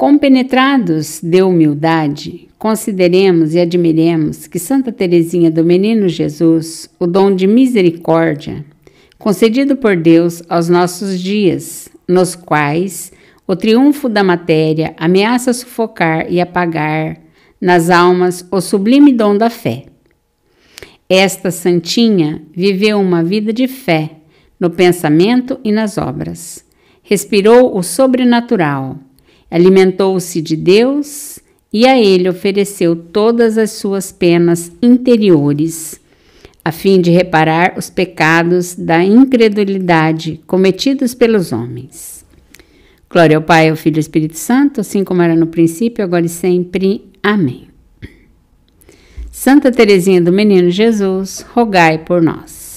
Compenetrados de humildade, consideremos e admiremos que Santa Teresinha do Menino Jesus, o dom de misericórdia, concedido por Deus aos nossos dias, nos quais o triunfo da matéria ameaça sufocar e apagar nas almas o sublime dom da fé. Esta santinha viveu uma vida de fé no pensamento e nas obras. Respirou o sobrenatural Alimentou-se de Deus e a ele ofereceu todas as suas penas interiores, a fim de reparar os pecados da incredulidade cometidos pelos homens. Glória ao Pai, ao Filho e ao Espírito Santo, assim como era no princípio, agora e sempre. Amém. Santa Teresinha do Menino Jesus, rogai por nós.